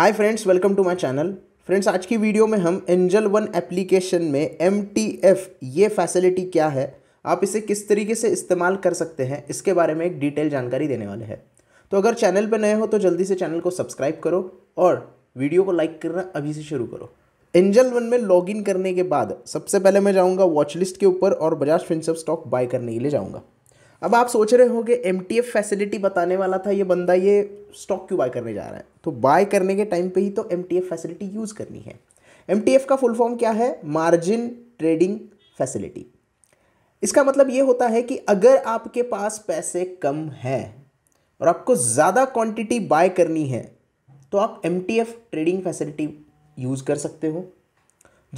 hi friends welcome to my channel friends आज की video में हम एंजल वन एप्लीकेशन में एम ये फैसिलिटी क्या है आप इसे किस तरीके से इस्तेमाल कर सकते हैं इसके बारे में एक डिटेल जानकारी देने वाले हैं तो अगर चैनल पर नए हो तो जल्दी से चैनल को सब्सक्राइब करो और वीडियो को लाइक करना अभी से शुरू करो एंजल वन में लॉगिन करने के बाद सबसे पहले मैं जाऊँगा वॉचलिस्ट के ऊपर और बजाज फिनसअप स्टॉक बाय करने के लिए जाऊँगा अब आप सोच रहे होंगे एम टी एफ फैसिलिटी बताने वाला था ये बंदा ये स्टॉक क्यों बाय करने जा रहा है तो बाय करने के टाइम पे ही तो M T F facility use करनी है एम टी एफ का फुल फॉर्म क्या है मार्जिन ट्रेडिंग फैसिलिटी इसका मतलब ये होता है कि अगर आपके पास पैसे कम हैं और आपको ज़्यादा क्वांटिटी बाय करनी है तो आप M T F trading facility use कर सकते हो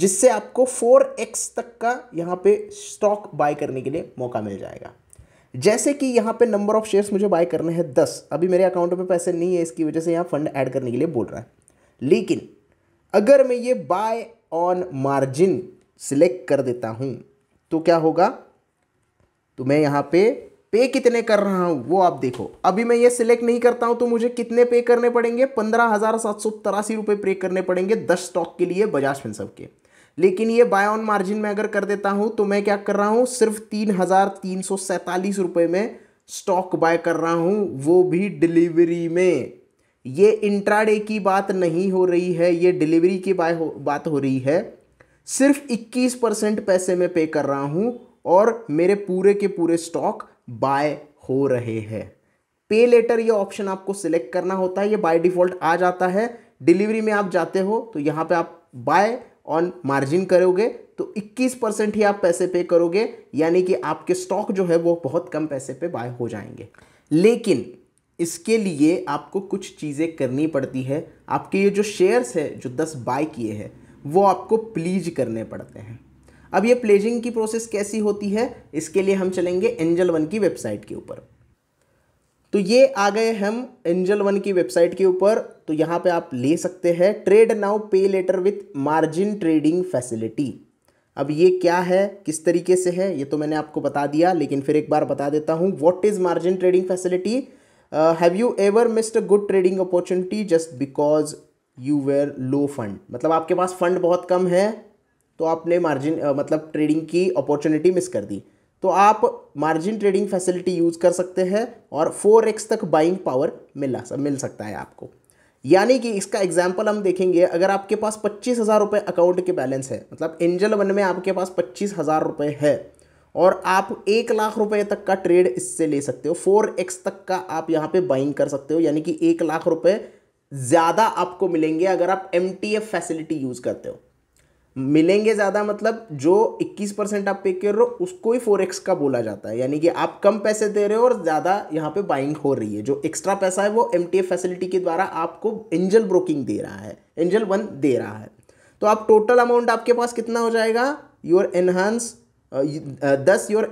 जिससे आपको फोर एक्स तक का यहाँ पे स्टॉक बाय करने के लिए मौका मिल जाएगा जैसे कि यहाँ पे नंबर ऑफ शेयर्स मुझे बाय करने हैं दस अभी मेरे अकाउंट में पैसे नहीं है इसकी वजह से यहाँ फंड ऐड करने के लिए बोल रहा है लेकिन अगर मैं ये बाय ऑन मार्जिन सिलेक्ट कर देता हूँ तो क्या होगा तो मैं यहाँ पे पे कितने कर रहा हूँ वो आप देखो अभी मैं ये सिलेक्ट नहीं करता हूँ तो मुझे कितने पे करने पड़ेंगे पंद्रह हज़ार सात सौ तिरासी रुपये पे करने पड़ेंगे दस स्टॉक के लिए बजाज फिनसब के लेकिन ये बाय ऑन मार्जिन में अगर कर देता हूँ तो मैं क्या कर रहा हूँ सिर्फ तीन हज़ार तीन सौ सैंतालीस रुपये में स्टॉक बाय कर रहा हूँ वो भी डिलीवरी में ये इंट्राडे की बात नहीं हो रही है ये डिलीवरी की बाय हो बात हो रही है सिर्फ 21 परसेंट पैसे में पे कर रहा हूँ और मेरे पूरे के पूरे स्टॉक बाय हो रहे हैं पे लेटर ये ऑप्शन आपको सिलेक्ट करना होता है ये बाय डिफ़ॉल्ट आ जाता है डिलीवरी में आप जाते हो तो यहाँ पे आप बाय ऑन मार्जिन करोगे तो 21 परसेंट ही आप पैसे पे करोगे यानी कि आपके स्टॉक जो है वो बहुत कम पैसे पे बाय हो जाएंगे लेकिन इसके लिए आपको कुछ चीज़ें करनी पड़ती है आपके ये जो शेयर्स है जो दस बाय किए हैं वो आपको प्लीज करने पड़ते हैं अब ये प्लेजिंग की प्रोसेस कैसी होती है इसके लिए हम चलेंगे एंजल वन की वेबसाइट के ऊपर तो ये आ गए हम एंजल वन की वेबसाइट के ऊपर तो यहाँ पे आप ले सकते हैं ट्रेड नाउ पे later with margin trading facility अब ये क्या है किस तरीके से है ये तो मैंने आपको बता दिया लेकिन फिर एक बार बता देता हूँ what is margin trading facility have you ever missed a good trading opportunity just because you were low fund मतलब आपके पास फंड बहुत कम है तो आपने मार्जिन uh, मतलब ट्रेडिंग की अपॉर्चुनिटी मिस कर दी तो आप मार्जिन ट्रेडिंग फैसिलिटी यूज़ कर सकते हैं और फोर एक्स तक बाइंग पावर मिला मिल सकता है आपको यानी कि इसका एग्जाम्पल हम देखेंगे अगर आपके पास पच्चीस हज़ार रुपये अकाउंट के बैलेंस है मतलब एंजल वन में आपके पास पच्चीस हज़ार रुपये है और आप एक लाख रुपये तक का ट्रेड इससे ले सकते हो फोर एक्स तक का आप यहाँ पे बाइंग कर सकते हो यानी कि एक लाख रुपये ज़्यादा आपको मिलेंगे अगर आप एम फैसिलिटी यूज़ करते हो मिलेंगे ज़्यादा मतलब जो 21 परसेंट आप पे कर रहे हो उसको ही फोर एक्स का बोला जाता है यानी कि आप कम पैसे दे रहे हो और ज़्यादा यहाँ पे बाइंग हो रही है जो एक्स्ट्रा पैसा है वो एम फैसिलिटी के द्वारा आपको एंजल ब्रोकिंग दे रहा है एंजल वन दे रहा है तो आप टोटल अमाउंट आपके पास कितना हो जाएगा योर एनहांस दस your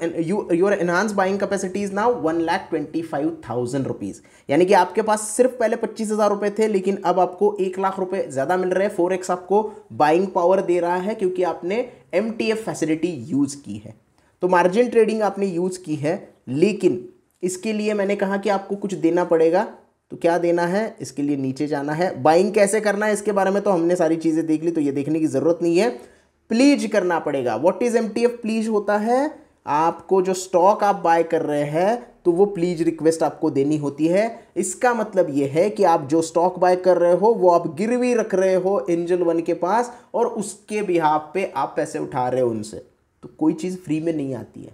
your enhance buying capacity is now one lakh twenty five thousand rupees यानी कि आपके पास सिर्फ पहले पच्चीस हज़ार रुपये थे लेकिन अब आपको एक लाख रुपये ज़्यादा मिल रहे हैं फोर एक्स आपको बाइंग पावर दे रहा है क्योंकि आपने M T F facility use की है तो मार्जिन ट्रेडिंग आपने यूज़ की है लेकिन इसके लिए मैंने कहा कि आपको कुछ देना पड़ेगा तो क्या देना है इसके लिए नीचे जाना है बाइंग कैसे करना है इसके बारे में तो हमने सारी चीज़ें देख ली तो ये देखने की ज़रूरत नहीं है प्लीज करना पड़ेगा व्हाट इज एम प्लीज होता है आपको जो स्टॉक आप बाय कर रहे हैं तो वो प्लीज रिक्वेस्ट आपको देनी होती है इसका मतलब ये है कि आप जो स्टॉक बाय कर रहे हो वो आप गिरवी रख रहे हो एंजल वन के पास और उसके बिहाफ पे आप पैसे उठा रहे हो उनसे तो कोई चीज़ फ्री में नहीं आती है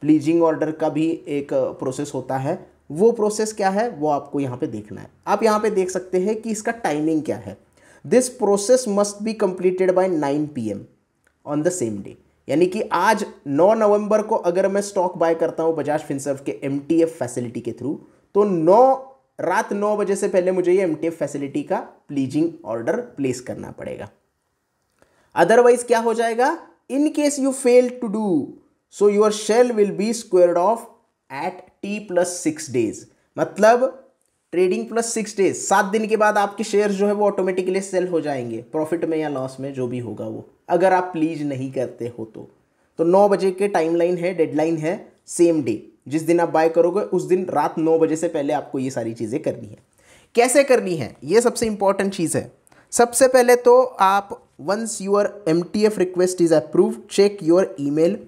प्लीजिंग ऑर्डर का भी एक प्रोसेस होता है वो प्रोसेस क्या है वो आपको यहाँ पे देखना है आप यहाँ पे देख सकते हैं कि इसका टाइमिंग क्या है this process must be completed by nine P M on the same day यानी कि आज 9 नवंबर को अगर मैं स्टॉक बाय करता हूँ बजाज फिनसर्व के एम फैसिलिटी के थ्रू तो 9 रात 9 बजे से पहले मुझे ये एम फैसिलिटी का प्लीजिंग ऑर्डर प्लेस करना पड़ेगा अदरवाइज क्या हो जाएगा in case you fail to do so your shares will be squared off at T plus six days मतलब ट्रेडिंग प्लस सिक्स डेज सात दिन के बाद आपके शेयर जो है वो ऑटोमेटिकली सेल हो जाएंगे प्रॉफिट में या लॉस में जो भी होगा वो अगर आप प्लीज नहीं करते हो तो तो नौ बजे के टाइमलाइन है डेडलाइन है सेम डे जिस दिन आप बाय करोगे उस दिन रात नौ बजे से पहले आपको ये सारी चीज़ें करनी है कैसे करनी है ये सबसे इंपॉर्टेंट चीज़ है सबसे पहले तो आप once your M T F request is approve check your email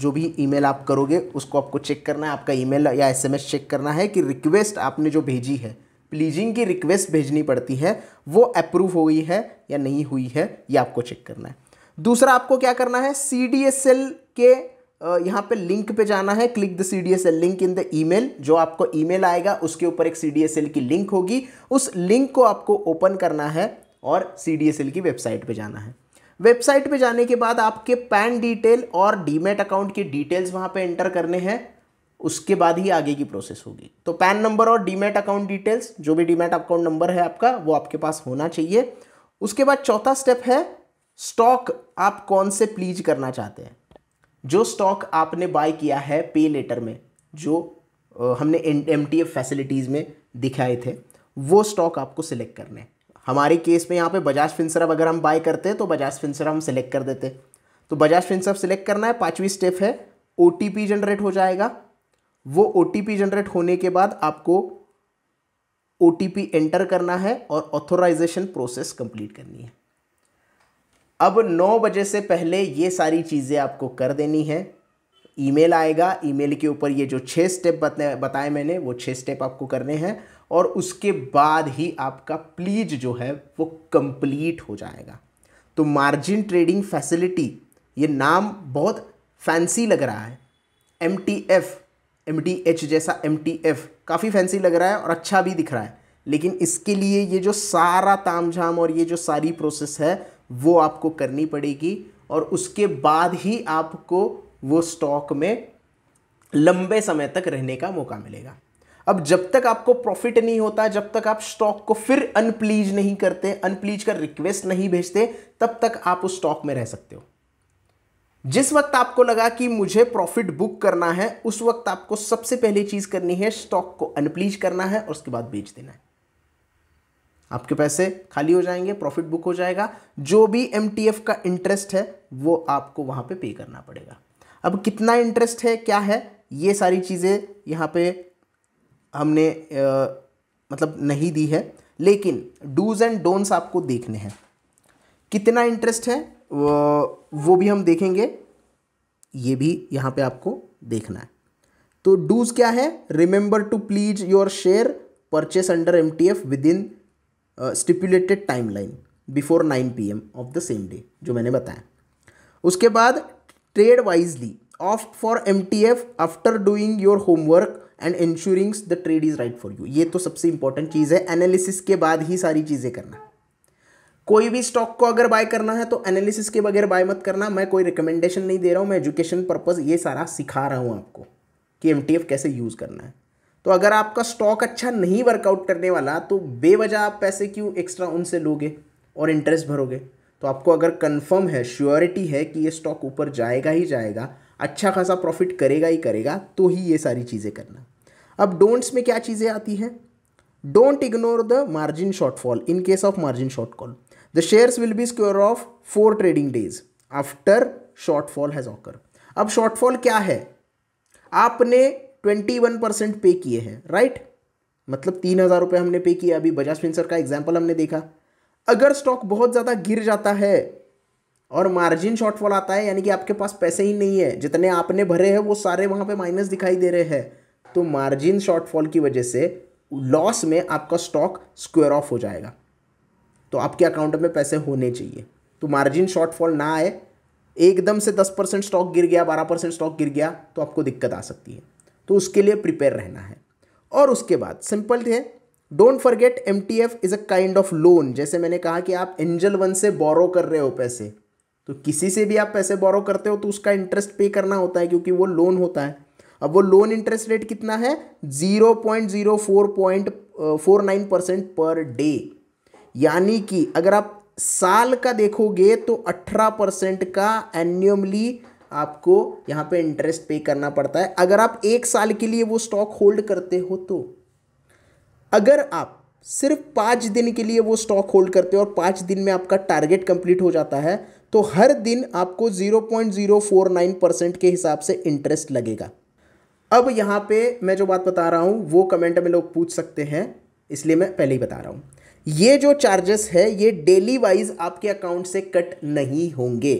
जो भी ईमेल आप करोगे उसको आपको चेक करना है आपका ईमेल या एसएमएस चेक करना है कि रिक्वेस्ट आपने जो भेजी है प्लीजिंग की रिक्वेस्ट भेजनी पड़ती है वो अप्रूव हुई है या नहीं हुई है ये आपको चेक करना है दूसरा आपको क्या करना है सी डी एस एल के यहाँ पे लिंक पे जाना है click the C D S L link in the email जो आपको ईमेल आएगा उसके ऊपर एक सी डी एस एल की लिंक होगी उस लिंक को आपको ओपन करना है और सी डी एस एल की वेबसाइट पे जाना है वेबसाइट पे जाने के बाद आपके पैन डिटेल और डीमेट अकाउंट की डिटेल्स वहाँ पे एंटर करने हैं उसके बाद ही आगे की प्रोसेस होगी तो पैन नंबर और डीमेट अकाउंट डिटेल्स जो भी डीमेट अकाउंट नंबर है आपका वो आपके पास होना चाहिए उसके बाद चौथा स्टेप है स्टॉक आप कौन से प्लीज करना चाहते हैं जो स्टॉक आपने बाय किया है पे लेटर में जो हमने एम फैसिलिटीज़ में दिखाए थे वो स्टॉक आपको सिलेक्ट करने हैं हमारे केस में यहाँ पे बजाज फिंसरअप अगर हम बाय करते हैं तो बजाज फिनसरफ हम सिलेक्ट कर देते तो बजाज फिंसरअप सिलेक्ट करना है पाँचवीं स्टेप है ओ जनरेट हो जाएगा वो ओ जनरेट होने के बाद आपको ओ एंटर करना है और ऑथोराइजेशन प्रोसेस कंप्लीट करनी है अब 9 बजे से पहले ये सारी चीज़ें आपको कर देनी है ईमेल आएगा ईमेल के ऊपर ये जो छः स्टेप बताए मैंने वो छः स्टेप आपको करने हैं और उसके बाद ही आपका प्लीज जो है वो कंप्लीट हो जाएगा तो मार्जिन ट्रेडिंग फैसिलिटी ये नाम बहुत फैंसी लग रहा है M T F M D H जैसा एम टी एफ काफ़ी फैंसी लग रहा है और अच्छा भी दिख रहा है लेकिन इसके लिए ये जो सारा ताम झाम और ये जो सारी प्रोसेस है वो आपको करनी पड़ेगी और उसके बाद ही आपको वो स्टॉक में लंबे समय तक रहने का मौका मिलेगा अब जब तक आपको प्रॉफिट नहीं होता जब तक आप स्टॉक को फिर अनप्लीज नहीं करते अनप्लीज का रिक्वेस्ट नहीं भेजते तब तक आप उस स्टॉक में रह सकते हो जिस वक्त आपको लगा कि मुझे प्रॉफिट बुक करना है उस वक्त आपको सबसे पहली चीज करनी है स्टॉक को अनप्लीज करना है और उसके बाद बेच देना है आपके पैसे खाली हो जाएंगे प्रॉफिट बुक हो जाएगा जो भी एम का इंटरेस्ट है वो आपको वहां पे पे करना पड़ेगा अब कितना इंटरेस्ट है क्या है ये सारी चीज़ें यहाँ पे हमने आ, मतलब नहीं दी है लेकिन डूज एंड डोंट्स आपको देखने हैं कितना इंटरेस्ट है वो, वो भी हम देखेंगे ये भी यहाँ पे आपको देखना है तो डूज क्या है remember to pledge your share purchase under M T F within stipulated time line before nine P M of the same day जो मैंने बताया उसके बाद trade wisely opt for M T F after doing your homework and ensuring the trade is right for you ये तो सबसे important चीज़ है analysis के बाद ही सारी चीज़ें करना कोई भी स्टॉक को अगर बाय करना है तो एनालिसिस के बगैर बाय मत करना मैं कोई रिकमेंडेशन नहीं दे रहा हूँ मैं एजुकेशन पर्पज़ ये सारा सिखा रहा हूँ आपको कि एम टी एफ कैसे यूज़ करना है तो अगर आपका स्टॉक अच्छा नहीं वर्कआउट करने वाला तो बेवजह आप पैसे क्यों एक्स्ट्रा उनसे लोगे और इंटरेस्ट भरोगे तो आपको अगर कंफर्म है श्योरिटी है कि ये स्टॉक ऊपर जाएगा ही जाएगा अच्छा खासा प्रॉफिट करेगा ही करेगा तो ही ये सारी चीज़ें करना अब डोंट्स में क्या चीज़ें आती हैं don't ignore the margin shortfall in case of margin shortfall the shares will be squared off four trading days after shortfall has occur अब शॉर्टफॉल क्या है आपने ट्वेंटी वन परसेंट पे किए हैं राइट मतलब तीन हज़ार रुपये हमने पे किया अभी बजाज फिंसर का एग्जाम्पल हमने देखा अगर स्टॉक बहुत ज़्यादा गिर जाता है और मार्जिन शॉर्टफॉल आता है यानी कि आपके पास पैसे ही नहीं है जितने आपने भरे हैं वो सारे वहाँ पे माइनस दिखाई दे रहे हैं तो मार्जिन शॉर्टफॉल की वजह से लॉस में आपका स्टॉक स्क्वेयर ऑफ हो जाएगा तो आपके अकाउंट में पैसे होने चाहिए तो मार्जिन शॉर्टफॉल ना आए एकदम से दस परसेंट स्टॉक गिर गया बारह परसेंट स्टॉक गिर गया तो आपको दिक्कत आ सकती है तो उसके लिए प्रिपेयर रहना है और उसके बाद सिंपल थे don't forget M T F is a kind of loan जैसे मैंने कहा कि आप एंजल वन से बोरो कर रहे हो पैसे तो किसी से भी आप पैसे बोरो करते हो तो उसका इंटरेस्ट पे करना होता है क्योंकि वो लोन होता है अब वो लोन इंटरेस्ट रेट कितना है zero point zero four point four nine percent per day यानी कि अगर आप साल का देखोगे तो अठारह परसेंट का एन्यूमली आपको यहाँ पे इंटरेस्ट पे करना पड़ता है अगर आप एक साल के लिए वो स्टॉक होल्ड करते हो तो अगर आप सिर्फ पाँच दिन के लिए वो स्टॉक होल्ड करते हो और पाँच दिन में आपका टारगेट कंप्लीट हो जाता है तो हर दिन आपको 0.049 परसेंट के हिसाब से इंटरेस्ट लगेगा अब यहाँ पे मैं जो बात बता रहा हूँ वो कमेंट में लोग पूछ सकते हैं इसलिए मैं पहले ही बता रहा हूँ ये जो चार्जेस है ये डेली वाइज आपके अकाउंट से कट नहीं होंगे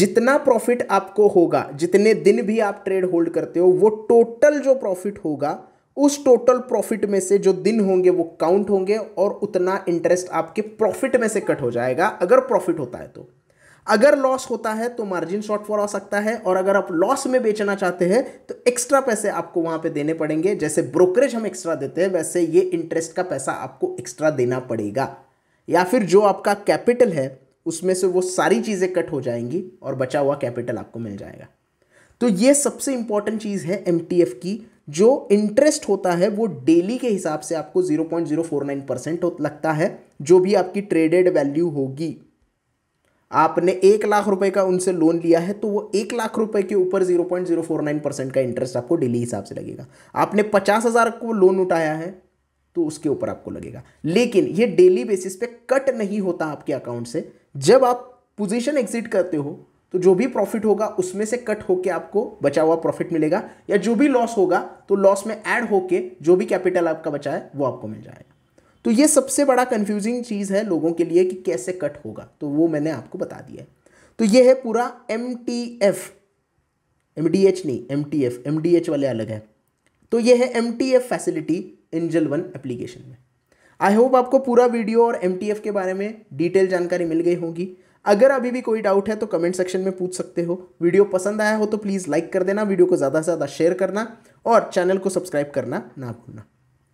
जितना प्रॉफिट आपको होगा जितने दिन भी आप ट्रेड होल्ड करते हो वो टोटल जो प्रॉफिट होगा उस टोटल प्रॉफिट में से जो दिन होंगे वो काउंट होंगे और उतना इंटरेस्ट आपके प्रॉफिट में से कट हो जाएगा अगर प्रॉफिट होता है तो अगर लॉस होता है तो मार्जिन शॉर्टफॉल आ सकता है और अगर आप लॉस में बेचना चाहते हैं तो एक्स्ट्रा पैसे आपको वहां पे देने पड़ेंगे जैसे ब्रोकरेज हम एक्स्ट्रा देते हैं वैसे ये इंटरेस्ट का पैसा आपको एक्स्ट्रा देना पड़ेगा या फिर जो आपका कैपिटल है उसमें से वो सारी चीज़ें कट हो जाएंगी और बचा हुआ कैपिटल आपको मिल जाएगा तो ये सबसे इंपॉर्टेंट चीज़ है एम की जो इंटरेस्ट होता है वो डेली के हिसाब से आपको 0.049 परसेंट लगता है जो भी आपकी ट्रेडेड वैल्यू होगी आपने एक लाख रुपए का उनसे लोन लिया है तो वो एक लाख रुपए के ऊपर zero point zero four nine percent का इंटरेस्ट आपको डेली हिसाब से लगेगा आपने पचास हज़ार को लोन उठाया है तो उसके ऊपर आपको लगेगा लेकिन ये डेली बेसिस पे कट नहीं होता आपके अकाउंट से जब आप पोजीशन एग्जिट करते हो तो जो भी प्रॉफिट होगा उसमें से कट होके आपको बचा हुआ प्रॉफिट मिलेगा या जो भी लॉस होगा तो लॉस में ऐड होके जो भी कैपिटल आपका बचा है वो आपको मिल जाएगा तो ये सबसे बड़ा कन्फ्यूजिंग चीज़ है लोगों के लिए कि कैसे कट होगा तो वो मैंने आपको बता दिया है तो ये है पूरा M T F M D H नहीं M T F M D H वाले अलग है तो ये है M T F facility angel one application में आई होप आपको पूरा वीडियो और एम टी एफ के बारे में डिटेल जानकारी मिल गई होगी अगर अभी भी कोई डाउट है तो कमेंट सेक्शन में पूछ सकते हो वीडियो पसंद आया हो तो प्लीज़ लाइक कर देना वीडियो को ज़्यादा से ज़्यादा शेयर करना और चैनल को सब्सक्राइब करना ना भूलना